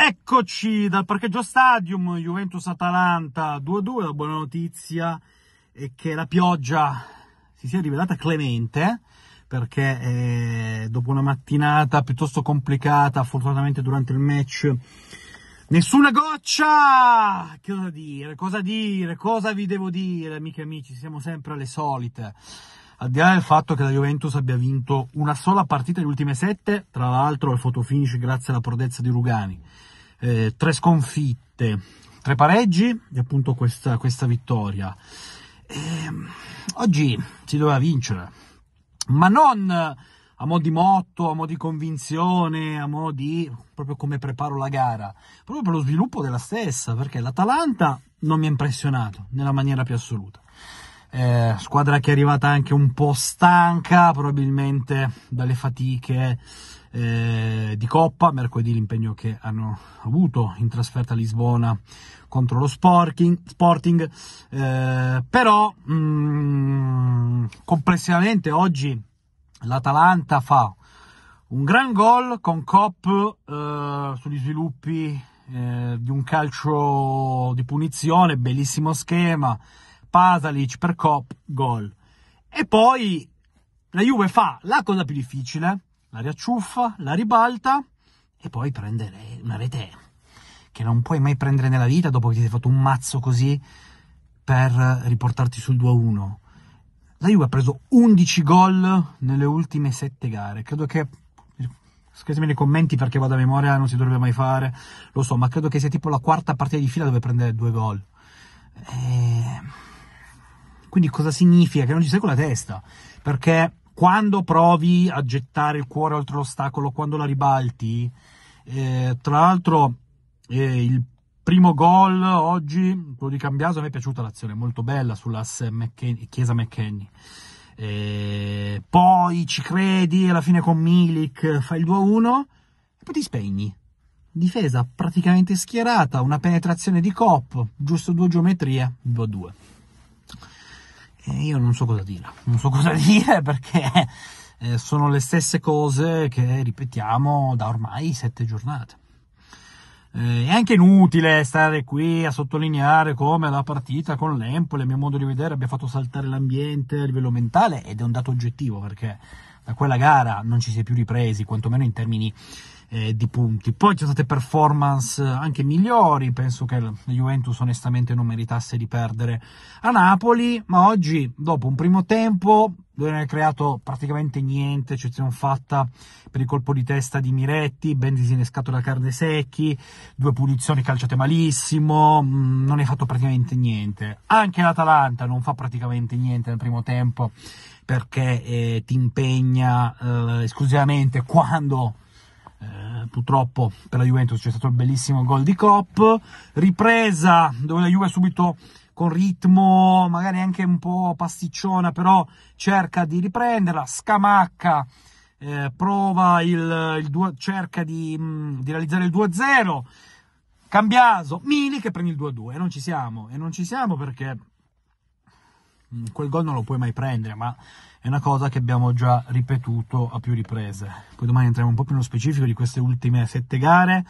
Eccoci dal parcheggio stadium Juventus-Atalanta 2-2. La buona notizia è che la pioggia si sia rivelata clemente perché eh, dopo una mattinata piuttosto complicata, fortunatamente durante il match, nessuna goccia! Che cosa dire? Cosa dire? Cosa vi devo dire, amiche e amici? Siamo sempre alle solite. Al di là del fatto che la Juventus abbia vinto una sola partita le ultime sette, tra l'altro al fotofinish grazie alla prodezza di Rugani eh, tre sconfitte, tre pareggi e appunto questa, questa vittoria. E, ehm, oggi si doveva vincere, ma non a mo' di motto, a mo' di convinzione, a mo' di proprio come preparo la gara, proprio per lo sviluppo della stessa, perché l'Atalanta non mi ha impressionato nella maniera più assoluta. Eh, squadra che è arrivata anche un po' stanca, probabilmente dalle fatiche eh, di Coppa, mercoledì l'impegno che hanno avuto in trasferta a Lisbona contro lo Sporting, sporting eh, però mm, complessivamente oggi l'Atalanta fa un gran gol con Cop eh, sugli sviluppi eh, di un calcio di punizione, bellissimo schema, Pasalic per Cop, gol. E poi la Juve fa la cosa più difficile, la riacciuffa, la ribalta e poi prendere una rete che non puoi mai prendere nella vita dopo che ti sei fatto un mazzo così per riportarti sul 2-1. La Juve ha preso 11 gol nelle ultime 7 gare. Credo che Scusami nei commenti perché vado a memoria, non si dovrebbe mai fare, lo so, ma credo che sia tipo la quarta partita di fila dove prendere due gol. E... Eh, quindi cosa significa? Che non ci sei con la testa, perché quando provi a gettare il cuore oltre l'ostacolo, quando la ribalti, eh, tra l'altro eh, il primo gol oggi, quello di Cambiaso, a me è piaciuta l'azione, molto bella sull'asse McKen- Chiesa McKenny. Eh, poi ci credi, alla fine con Milik fai il 2-1 e poi ti spegni. Difesa praticamente schierata, una penetrazione di Cop, giusto due geometrie, 2-2. Eh, io non so cosa dire, non so cosa dire perché eh, sono le stesse cose che ripetiamo da ormai sette giornate. Eh, è anche inutile stare qui a sottolineare come la partita con l'Empoli, a mio modo di vedere, abbia fatto saltare l'ambiente a livello mentale ed è un dato oggettivo perché da quella gara non ci si è più ripresi, quantomeno in termini eh, di punti. Poi ci sono state performance eh, anche migliori, penso che la Juventus onestamente non meritasse di perdere a Napoli, ma oggi dopo un primo tempo dove non è creato praticamente niente, eccezione fatta per il colpo di testa di Miretti, ben disinnescato da carne secchi, due punizioni calciate malissimo, mm, non è fatto praticamente niente. Anche l'Atalanta non fa praticamente niente nel primo tempo perché eh, ti impegna eh, esclusivamente quando eh, purtroppo per la Juventus c'è stato il bellissimo gol di Klopp, ripresa dove la Juve subito con ritmo magari anche un po' pasticciona, però cerca di riprenderla, scamacca, eh, prova il, il due, cerca di, mh, di, realizzare il 2-0, Cambiaso, Mili che prende il 2-2 e non ci siamo, e non ci siamo perché Mm, quel gol non lo puoi mai prendere, ma è una cosa che abbiamo già ripetuto a più riprese. Poi domani entriamo un po' più nello specifico di queste ultime sette gare.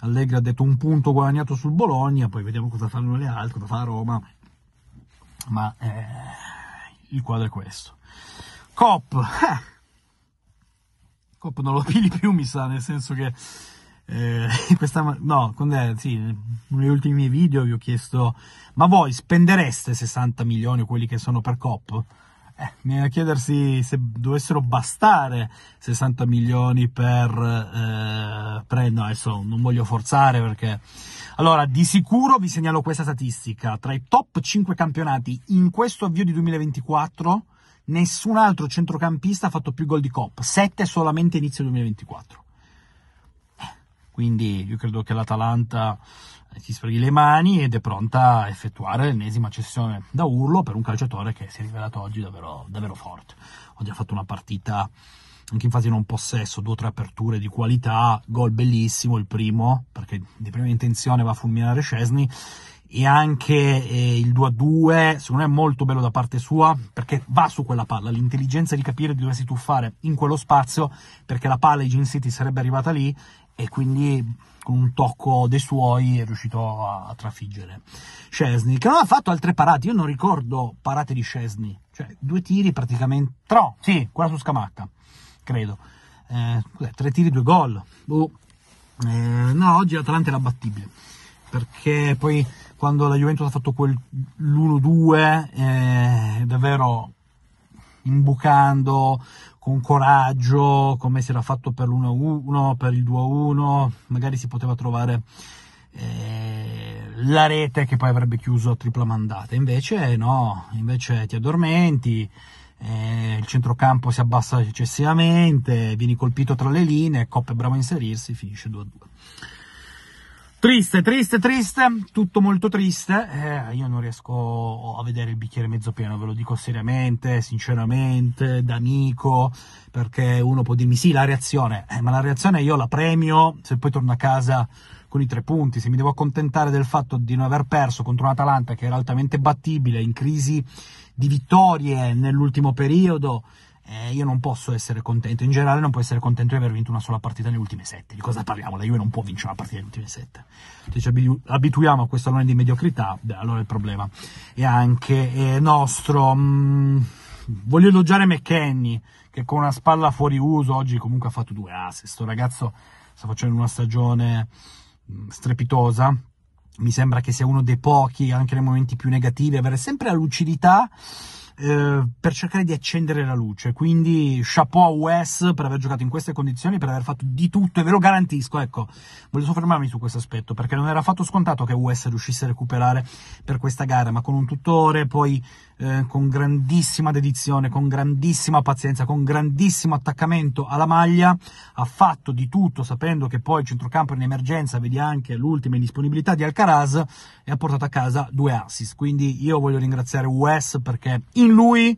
Allegri ha detto un punto guadagnato sul Bologna, poi vediamo cosa fanno le altre, cosa fa Roma. Ma eh, il quadro è questo. Cop. Eh. Cop non lo pigli più, mi sa, nel senso che eh, questa, no, quando è, eh, sì, negli ultimi video vi ho chiesto, ma voi spendereste 60 milioni quelli che sono per COP? Eh, mi viene a chiedersi se dovessero bastare 60 milioni per, eh, pre... no, adesso non voglio forzare perché... Allora, di sicuro vi segnalo questa statistica, tra i top 5 campionati in questo avvio di 2024 nessun altro centrocampista ha fatto più gol di COP, 7 solamente inizio 2024. Quindi io credo che l'Atalanta eh, si sfreghi le mani ed è pronta a effettuare l'ennesima cessione da urlo per un calciatore che si è rivelato oggi davvero, davvero forte. Ho già fatto una partita anche in fase non possesso, due o tre aperture di qualità, gol bellissimo, il primo, perché di prima intenzione va a fulminare Scesni, e anche eh, il 2-2, secondo me è molto bello da parte sua, perché va su quella palla, l'intelligenza di capire di dove si tuffare in quello spazio, perché la palla di Gin City sarebbe arrivata lì, e quindi con un tocco dei suoi è riuscito a, a trafiggere Scesni, che non ha fatto altre parate, io non ricordo parate di Scesni, cioè due tiri praticamente, no, sì, quella su Scamacca, credo, eh, tre tiri, due gol, boh. eh, no, oggi l'Atalanta era battibile, perché poi quando la Juventus ha fatto quell'1-2, eh, davvero imbucando con coraggio, come si era fatto per l'1-1, per il 2-1, magari si poteva trovare eh, la rete che poi avrebbe chiuso a tripla mandata. Invece no, invece ti addormenti, eh, il centrocampo si abbassa eccessivamente, vieni colpito tra le linee, Coppa è bravo a inserirsi, finisce 2-2. Triste, triste, triste, tutto molto triste. Eh, io non riesco a vedere il bicchiere mezzo pieno, ve lo dico seriamente, sinceramente, da amico, perché uno può dirmi sì, la reazione, eh, ma la reazione io la premio se poi torno a casa con i tre punti, se mi devo accontentare del fatto di non aver perso contro un Atalanta che era altamente battibile, in crisi di vittorie nell'ultimo periodo, eh, io non posso essere contento, in generale non può essere contento di aver vinto una sola partita nelle ultime sette, di cosa parliamo? La Juve non può vincere una partita nelle ultime sette, se ci abituiamo a questo alone di mediocrità, beh, allora il problema è anche è eh, nostro... Mh, mm, voglio elogiare McKenny, che con una spalla fuori uso oggi comunque ha fatto due assist, sto ragazzo sta facendo una stagione mm, strepitosa, mi sembra che sia uno dei pochi, anche nei momenti più negativi, avere sempre la lucidità eh, per cercare di accendere la luce. Quindi chapeau a Wes per aver giocato in queste condizioni, per aver fatto di tutto, e ve lo garantisco, ecco, voglio soffermarmi su questo aspetto, perché non era affatto scontato che Wes riuscisse a recuperare per questa gara, ma con un tutore poi eh, con grandissima dedizione, con grandissima pazienza, con grandissimo attaccamento alla maglia, ha fatto di tutto sapendo che poi il centrocampo è in emergenza, vedi anche l'ultima indisponibilità di Alcaraz e ha portato a casa due assist. Quindi io voglio ringraziare Wes perché in lui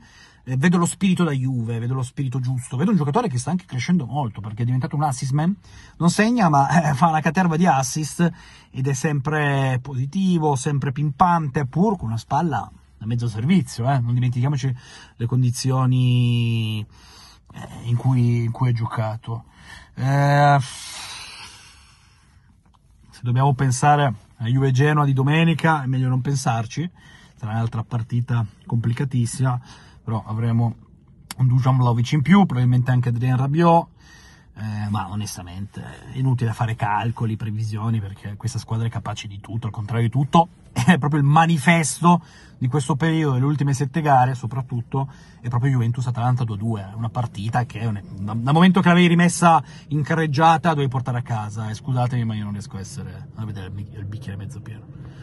eh, vedo lo spirito da Juve, vedo lo spirito giusto, vedo un giocatore che sta anche crescendo molto perché è diventato un assist man, non segna ma eh, fa una caterva di assist ed è sempre positivo, sempre pimpante, pur con una spalla da mezzo servizio, eh? non dimentichiamoci le condizioni eh, in cui, in cui è giocato. Eh, se dobbiamo pensare a Juve Genoa di domenica, è meglio non pensarci, sarà un'altra partita complicatissima, però avremo un Dujan Vlaovic in più, probabilmente anche Adrien Rabiot, eh, ma onestamente è inutile fare calcoli, previsioni, perché questa squadra è capace di tutto, al contrario di tutto, è proprio il manifesto di questo periodo, delle ultime sette gare soprattutto, è proprio Juventus-Atalanta 2-2, eh. una partita che un, dal momento che l'avevi rimessa in carreggiata dovevi portare a casa, e eh. scusatemi ma io non riesco a, essere, a vedere il bicchiere mezzo pieno.